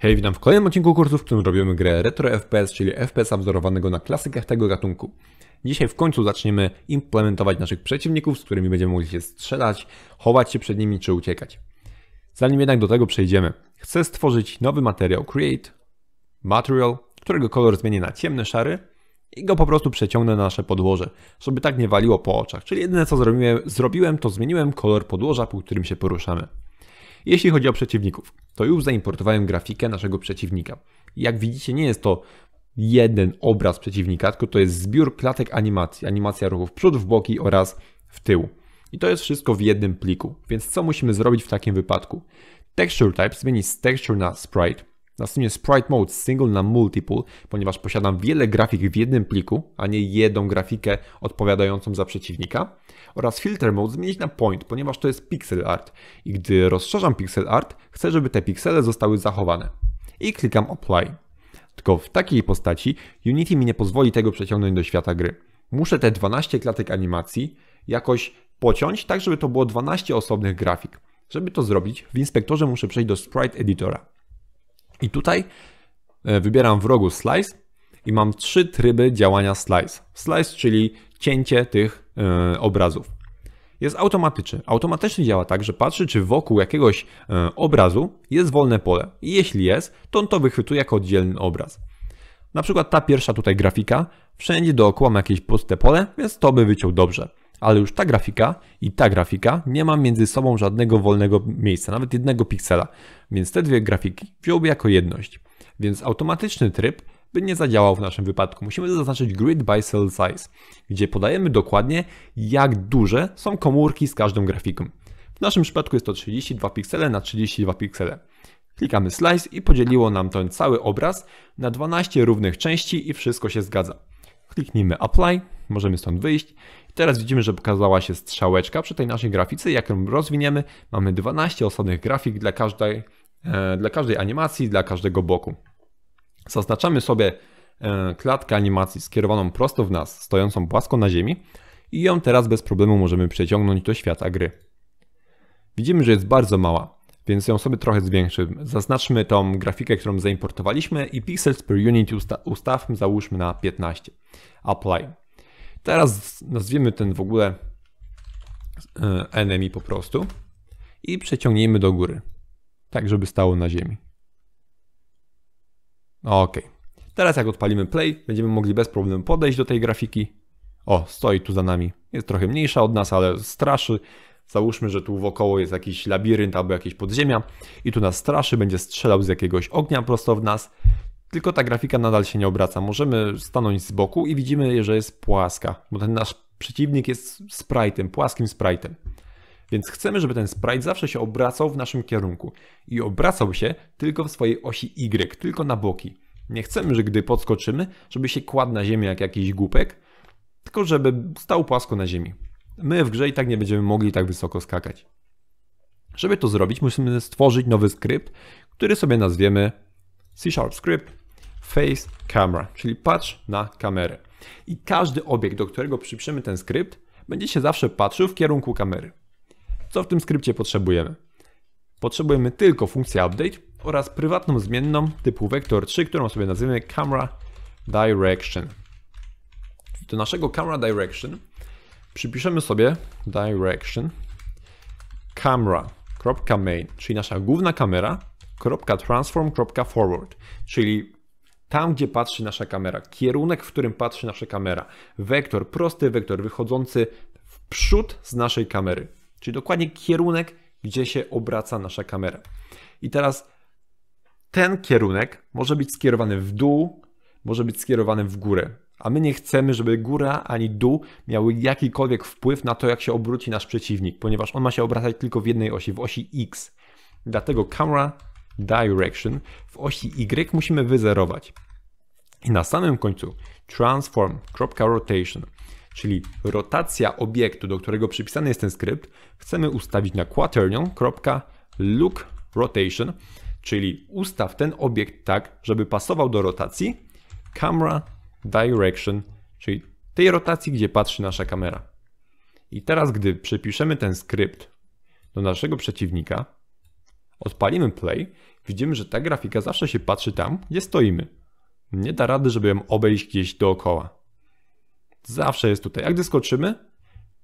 Hej, witam w kolejnym odcinku kursu, w którym robimy grę Retro FPS, czyli FPS-a wzorowanego na klasykach tego gatunku. Dzisiaj w końcu zaczniemy implementować naszych przeciwników, z którymi będziemy mogli się strzelać, chować się przed nimi czy uciekać. Zanim jednak do tego przejdziemy, chcę stworzyć nowy materiał Create Material, którego kolor zmienię na ciemny szary i go po prostu przeciągnę na nasze podłoże, żeby tak nie waliło po oczach. Czyli jedyne co zrobiłem, zrobiłem to zmieniłem kolor podłoża, po którym się poruszamy. Jeśli chodzi o przeciwników, to już zaimportowałem grafikę naszego przeciwnika. Jak widzicie, nie jest to jeden obraz przeciwnika, tylko to jest zbiór klatek animacji, animacja ruchów przód, w boki oraz w tył. I to jest wszystko w jednym pliku. Więc co musimy zrobić w takim wypadku? Texture type zmieni z texture na sprite, Następnie Sprite Mode Single na Multiple, ponieważ posiadam wiele grafik w jednym pliku, a nie jedną grafikę odpowiadającą za przeciwnika. Oraz Filter Mode zmienić na Point, ponieważ to jest pixel art i gdy rozszerzam pixel art, chcę, żeby te piksele zostały zachowane. I klikam Apply. Tylko w takiej postaci Unity mi nie pozwoli tego przeciągnąć do świata gry. Muszę te 12 klatek animacji jakoś pociąć, tak żeby to było 12 osobnych grafik. Żeby to zrobić, w inspektorze muszę przejść do Sprite Editora. I tutaj e, wybieram w rogu Slice i mam trzy tryby działania Slice. Slice, czyli cięcie tych e, obrazów. Jest automatyczny. Automatycznie działa tak, że patrzy, czy wokół jakiegoś e, obrazu jest wolne pole. I jeśli jest, to on to wychwytuje jako oddzielny obraz. Na przykład ta pierwsza tutaj grafika, wszędzie dookoła ma jakieś puste pole, więc to by wyciął dobrze ale już ta grafika i ta grafika nie ma między sobą żadnego wolnego miejsca, nawet jednego piksela, więc te dwie grafiki wziąłby jako jedność. Więc automatyczny tryb by nie zadziałał w naszym wypadku. Musimy zaznaczyć grid by cell size, gdzie podajemy dokładnie jak duże są komórki z każdą grafiką. W naszym przypadku jest to 32 piksele na 32 piksele. Klikamy slice i podzieliło nam ten cały obraz na 12 równych części i wszystko się zgadza. Kliknijmy apply, możemy stąd wyjść Teraz widzimy, że pokazała się strzałeczka przy tej naszej grafice. Jak ją rozwiniemy, mamy 12 osobnych grafik dla każdej, e, dla każdej animacji, dla każdego boku. Zaznaczamy sobie e, klatkę animacji skierowaną prosto w nas, stojącą płasko na ziemi i ją teraz bez problemu możemy przeciągnąć do świata gry. Widzimy, że jest bardzo mała, więc ją sobie trochę zwiększymy. Zaznaczmy tą grafikę, którą zaimportowaliśmy i pixels per unit usta ustawmy załóżmy na 15. Apply. Teraz nazwiemy ten w ogóle e, enemy po prostu i przeciągnijmy do góry, tak żeby stało na ziemi. Ok. Teraz jak odpalimy play, będziemy mogli bez problemu podejść do tej grafiki. O, stoi tu za nami. Jest trochę mniejsza od nas, ale straszy. Załóżmy, że tu wokoło jest jakiś labirynt albo jakieś podziemia i tu nas straszy, będzie strzelał z jakiegoś ognia prosto w nas tylko ta grafika nadal się nie obraca. Możemy stanąć z boku i widzimy, że jest płaska, bo ten nasz przeciwnik jest sprite'em, płaskim sprite'em. Więc chcemy, żeby ten sprite zawsze się obracał w naszym kierunku i obracał się tylko w swojej osi Y, tylko na boki. Nie chcemy, że gdy podskoczymy, żeby się kładł na ziemię jak jakiś głupek, tylko żeby stał płasko na ziemi. My w grze i tak nie będziemy mogli tak wysoko skakać. Żeby to zrobić, musimy stworzyć nowy skrypt, który sobie nazwiemy C Sharp Script Face Camera, czyli patrz na kamerę. I każdy obiekt, do którego przypiszemy ten skrypt, będzie się zawsze patrzył w kierunku kamery. Co w tym skrypcie potrzebujemy? Potrzebujemy tylko funkcji update oraz prywatną zmienną typu vector3, którą sobie nazywamy camera direction. Do naszego camera direction przypiszemy sobie direction camera.main, czyli nasza główna kamera .transform.forward, czyli tam, gdzie patrzy nasza kamera, kierunek, w którym patrzy nasza kamera, wektor, prosty wektor wychodzący w przód z naszej kamery, czyli dokładnie kierunek, gdzie się obraca nasza kamera. I teraz ten kierunek może być skierowany w dół, może być skierowany w górę. A my nie chcemy, żeby góra ani dół miały jakikolwiek wpływ na to, jak się obróci nasz przeciwnik, ponieważ on ma się obracać tylko w jednej osi, w osi X. Dlatego camera direction w osi Y musimy wyzerować. I na samym końcu transform.rotation, czyli rotacja obiektu, do którego przypisany jest ten skrypt, chcemy ustawić na quaternion.lookRotation, czyli ustaw ten obiekt tak, żeby pasował do rotacji camera direction, czyli tej rotacji, gdzie patrzy nasza kamera. I teraz, gdy przepiszemy ten skrypt do naszego przeciwnika, Odpalimy play, widzimy, że ta grafika zawsze się patrzy tam, gdzie stoimy. Nie da rady, żeby ją obejść gdzieś dookoła. Zawsze jest tutaj. Jak gdy skoczymy,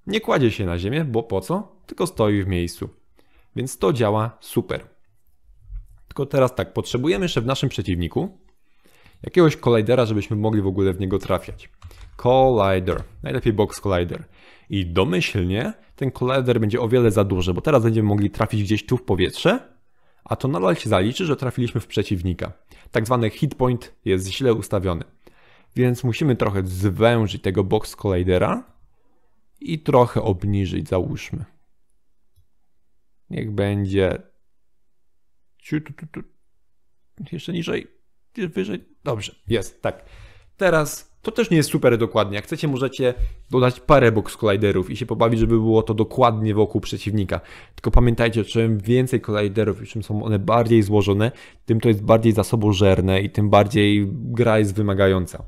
nie kładzie się na ziemię, bo po co? Tylko stoi w miejscu. Więc to działa super. Tylko teraz tak, potrzebujemy jeszcze w naszym przeciwniku jakiegoś collidera, żebyśmy mogli w ogóle w niego trafiać. Collider, najlepiej box collider. I domyślnie ten collider będzie o wiele za duży, bo teraz będziemy mogli trafić gdzieś tu w powietrze a to nadal się zaliczy, że trafiliśmy w przeciwnika. Tak zwany hit point jest źle ustawiony. Więc musimy trochę zwężyć tego box collidera i trochę obniżyć, załóżmy. Niech będzie jeszcze niżej, wyżej. Dobrze, jest, tak. Teraz to też nie jest super dokładnie. Jak chcecie, możecie dodać parę box colliderów i się pobawić, żeby było to dokładnie wokół przeciwnika. Tylko pamiętajcie, czym więcej colliderów i czym są one bardziej złożone, tym to jest bardziej zasobożerne i tym bardziej gra jest wymagająca.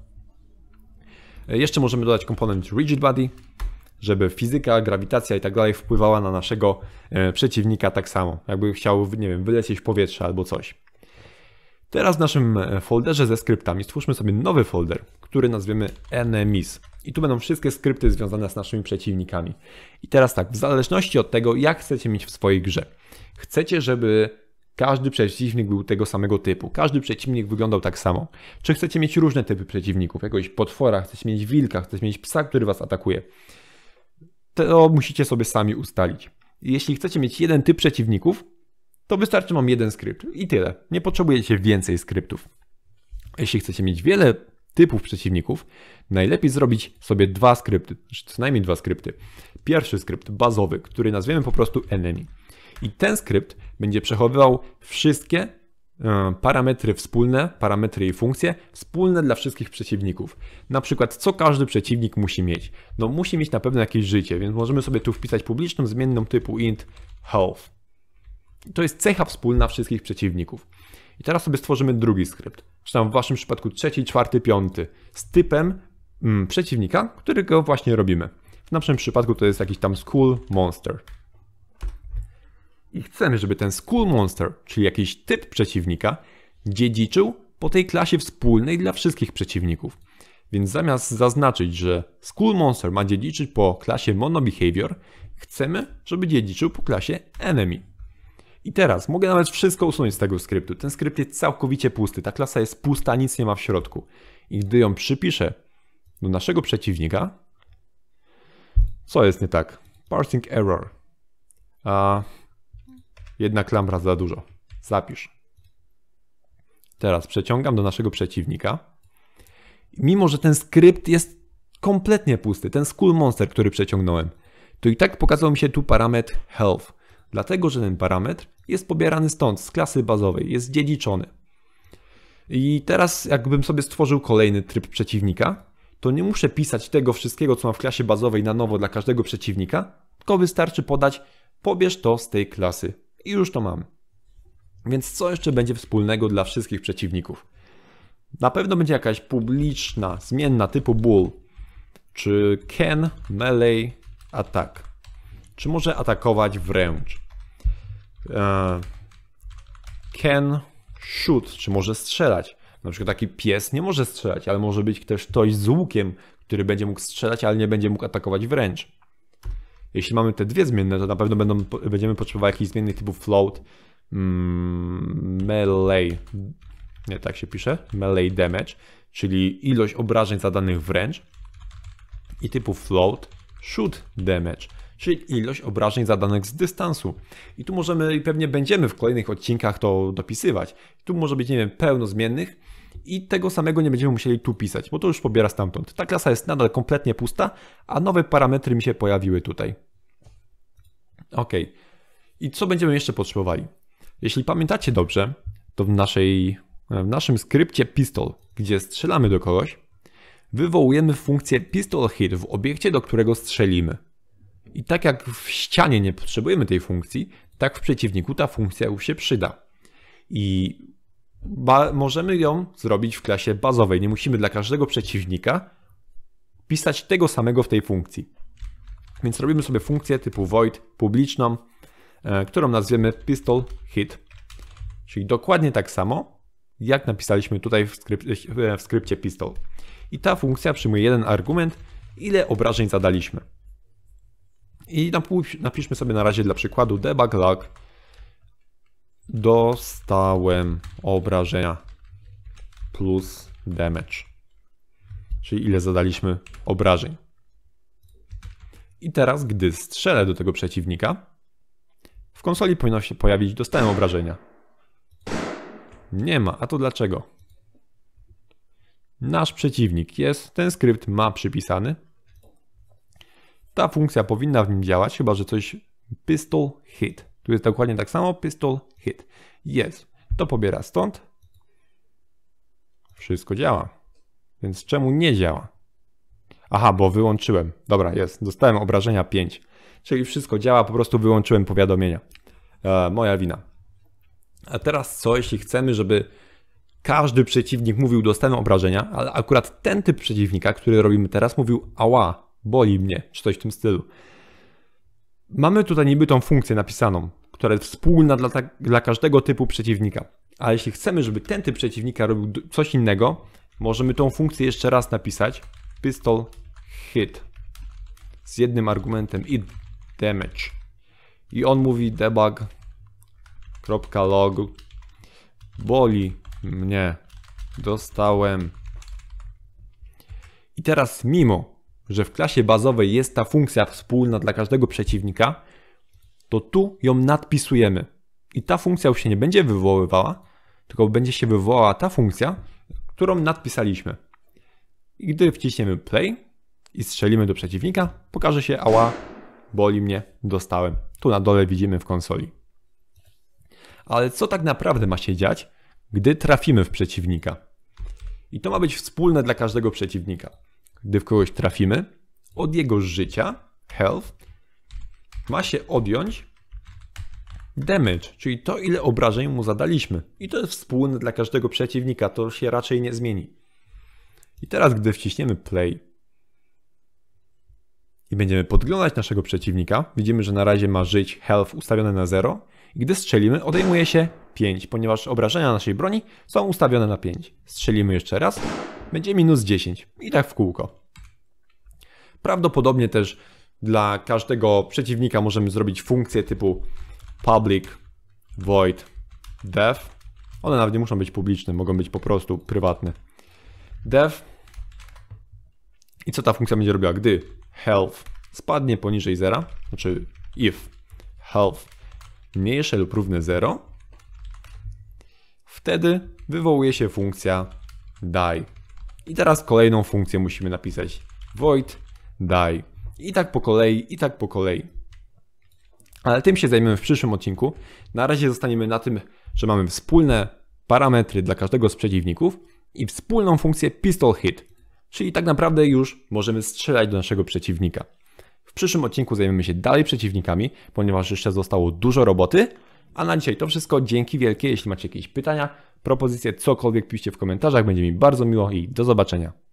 E, jeszcze możemy dodać komponent rigid body, żeby fizyka, grawitacja i tak dalej wpływała na naszego e, przeciwnika tak samo. Jakby chciał, nie wiem, wylecieć w powietrze albo coś. Teraz w naszym e, folderze ze skryptami stwórzmy sobie nowy folder, który nazwiemy enemies. I tu będą wszystkie skrypty związane z naszymi przeciwnikami. I teraz tak, w zależności od tego, jak chcecie mieć w swojej grze. Chcecie, żeby każdy przeciwnik był tego samego typu. Każdy przeciwnik wyglądał tak samo. Czy chcecie mieć różne typy przeciwników? Jakiegoś potwora, chcecie mieć wilka, chcecie mieć psa, który was atakuje. To musicie sobie sami ustalić. Jeśli chcecie mieć jeden typ przeciwników, to wystarczy mam jeden skrypt i tyle. Nie potrzebujecie więcej skryptów. Jeśli chcecie mieć wiele typów przeciwników, najlepiej zrobić sobie dwa skrypty, znaczy co najmniej dwa skrypty. Pierwszy skrypt bazowy, który nazwiemy po prostu enemy. I ten skrypt będzie przechowywał wszystkie e, parametry wspólne, parametry i funkcje wspólne dla wszystkich przeciwników. Na przykład, co każdy przeciwnik musi mieć. No musi mieć na pewno jakieś życie, więc możemy sobie tu wpisać publiczną zmienną typu int health. To jest cecha wspólna wszystkich przeciwników. I teraz sobie stworzymy drugi skrypt. Czy tam w waszym przypadku trzeci, czwarty, piąty. Z typem mm, przeciwnika, którego właśnie robimy. W naszym przypadku to jest jakiś tam School Monster. I chcemy, żeby ten School Monster, czyli jakiś typ przeciwnika, dziedziczył po tej klasie wspólnej dla wszystkich przeciwników. Więc zamiast zaznaczyć, że School Monster ma dziedziczyć po klasie Mono Behavior, chcemy, żeby dziedziczył po klasie Enemy. I teraz mogę nawet wszystko usunąć z tego skryptu. Ten skrypt jest całkowicie pusty. Ta klasa jest pusta, nic nie ma w środku. I gdy ją przypiszę do naszego przeciwnika, co jest nie tak? Parsing error. A, jedna klamra za dużo. Zapisz. Teraz przeciągam do naszego przeciwnika. Mimo, że ten skrypt jest kompletnie pusty, ten School Monster, który przeciągnąłem, to i tak pokazał mi się tu parametr health dlatego że ten parametr jest pobierany stąd, z klasy bazowej, jest dziedziczony. I teraz jakbym sobie stworzył kolejny tryb przeciwnika, to nie muszę pisać tego wszystkiego, co mam w klasie bazowej na nowo dla każdego przeciwnika, tylko wystarczy podać pobierz to z tej klasy i już to mam. Więc co jeszcze będzie wspólnego dla wszystkich przeciwników? Na pewno będzie jakaś publiczna zmienna typu bool, czy can melee attack. Czy może atakować wręcz? Can e, shoot, czy może strzelać? Na przykład taki pies nie może strzelać, ale może być też ktoś z łukiem, który będzie mógł strzelać, ale nie będzie mógł atakować wręcz. Jeśli mamy te dwie zmienne, to na pewno będą, będziemy potrzebować jakichś zmiennych typu float, mm, melee, nie tak się pisze, melee damage, czyli ilość obrażeń zadanych wręcz i typu float, shoot damage, czyli ilość obrażeń zadanych z dystansu. I tu możemy i pewnie będziemy w kolejnych odcinkach to dopisywać. Tu może być, nie wiem, pełno zmiennych i tego samego nie będziemy musieli tu pisać, bo to już pobiera stamtąd. Ta klasa jest nadal kompletnie pusta, a nowe parametry mi się pojawiły tutaj. Ok. I co będziemy jeszcze potrzebowali? Jeśli pamiętacie dobrze, to w, naszej, e, w naszym skrypcie pistol, gdzie strzelamy do kogoś, wywołujemy funkcję pistol hit w obiekcie, do którego strzelimy. I tak jak w ścianie nie potrzebujemy tej funkcji, tak w przeciwniku ta funkcja już się przyda. I możemy ją zrobić w klasie bazowej. Nie musimy dla każdego przeciwnika pisać tego samego w tej funkcji. Więc robimy sobie funkcję typu void publiczną, e, którą nazwiemy pistol hit. Czyli dokładnie tak samo, jak napisaliśmy tutaj w, skryp w skrypcie pistol. I ta funkcja przyjmuje jeden argument, ile obrażeń zadaliśmy. I napiszmy sobie na razie dla przykładu debug log Dostałem obrażenia plus damage. Czyli ile zadaliśmy obrażeń. I teraz, gdy strzelę do tego przeciwnika, w konsoli powinno się pojawić dostałem obrażenia. Nie ma, a to dlaczego? Nasz przeciwnik jest, ten skrypt ma przypisany ta funkcja powinna w nim działać, chyba że coś pistol hit. Tu jest dokładnie tak samo, pistol hit. Jest. To pobiera stąd. Wszystko działa. Więc czemu nie działa? Aha, bo wyłączyłem. Dobra, jest. Dostałem obrażenia 5. Czyli wszystko działa, po prostu wyłączyłem powiadomienia. E, moja wina. A teraz co, jeśli chcemy, żeby każdy przeciwnik mówił dostałem obrażenia, ale akurat ten typ przeciwnika, który robimy teraz, mówił ała, boli mnie, czy coś w tym stylu. Mamy tutaj niby tą funkcję napisaną, która jest wspólna dla, ta, dla każdego typu przeciwnika. Ale jeśli chcemy, żeby ten typ przeciwnika robił coś innego, możemy tą funkcję jeszcze raz napisać. Pistol hit. Z jednym argumentem i damage. I on mówi debug.log boli mnie, dostałem. I teraz mimo, że w klasie bazowej jest ta funkcja wspólna dla każdego przeciwnika, to tu ją nadpisujemy. I ta funkcja już się nie będzie wywoływała, tylko będzie się wywołała ta funkcja, którą nadpisaliśmy. I gdy wciśniemy play i strzelimy do przeciwnika, pokaże się ała, boli mnie, dostałem. Tu na dole widzimy w konsoli. Ale co tak naprawdę ma się dziać, gdy trafimy w przeciwnika? I to ma być wspólne dla każdego przeciwnika gdy w kogoś trafimy, od jego życia, health, ma się odjąć damage, czyli to ile obrażeń mu zadaliśmy. I to jest wspólne dla każdego przeciwnika, to się raczej nie zmieni. I teraz, gdy wciśniemy play i będziemy podglądać naszego przeciwnika, widzimy, że na razie ma żyć health ustawione na 0. I gdy strzelimy, odejmuje się 5, ponieważ obrażenia naszej broni są ustawione na 5. Strzelimy jeszcze raz będzie minus 10 i tak w kółko. Prawdopodobnie też dla każdego przeciwnika możemy zrobić funkcję typu public void dev. One nawet nie muszą być publiczne, mogą być po prostu prywatne. Dev. I co ta funkcja będzie robiła? Gdy health spadnie poniżej zera, znaczy if health mniejsze lub równe 0, wtedy wywołuje się funkcja die. I teraz kolejną funkcję musimy napisać void die. I tak po kolei, i tak po kolei. Ale tym się zajmiemy w przyszłym odcinku. Na razie zostaniemy na tym, że mamy wspólne parametry dla każdego z przeciwników i wspólną funkcję pistol hit, czyli tak naprawdę już możemy strzelać do naszego przeciwnika. W przyszłym odcinku zajmiemy się dalej przeciwnikami, ponieważ jeszcze zostało dużo roboty. A na dzisiaj to wszystko. Dzięki wielkie. Jeśli macie jakieś pytania, propozycje, cokolwiek piszcie w komentarzach, będzie mi bardzo miło i do zobaczenia.